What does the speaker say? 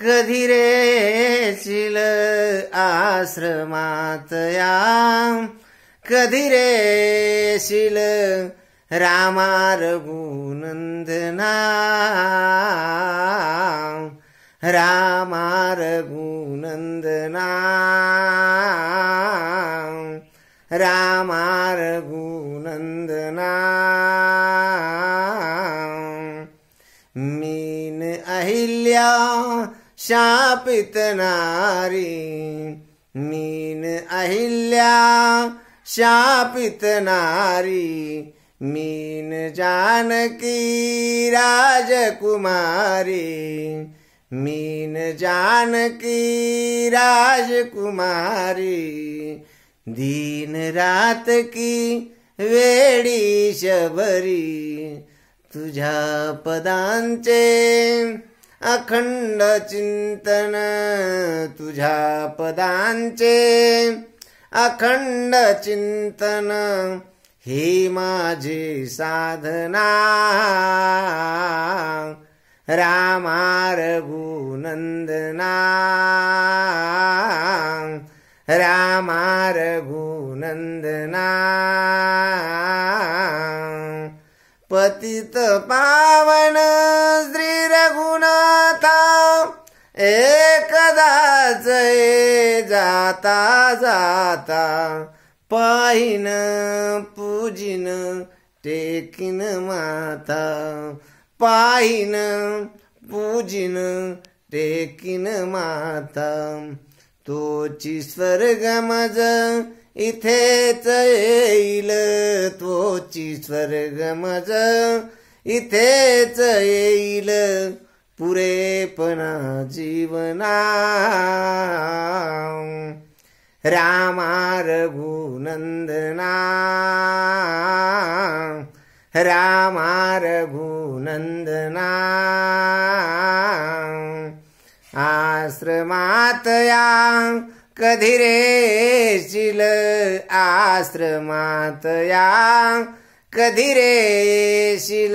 आश्रमातया कधिरे शिल रामर्गुनन्दना रामर्गुनन्दना रामगुनन्दना मीन अहिल्या शापित नारी मीन अहिल्या शापित नारी मीन जानकी राजकुमारी मीन जानकी राजकुमारी दीन रात की वेडी शबरी तुझ्या पदांचे अखंड चिंतन तुझ्या पदांचे अखंड चिंतन ही माझी साधना रामारघुनंदना रामारघुनंदना पतित पावन एकदाच जाता जाता पाहिन पूजिन टेकिन माता पाहिन पूजिन टेकिन माता तोची मज इथेच येईल तोची मज इथेच येईल पुरेपणा जीवना रामा रघुनंदना रामा रघुनंदना आश्रमातया कधी रे शिल आश्रमातया कधी रे शिल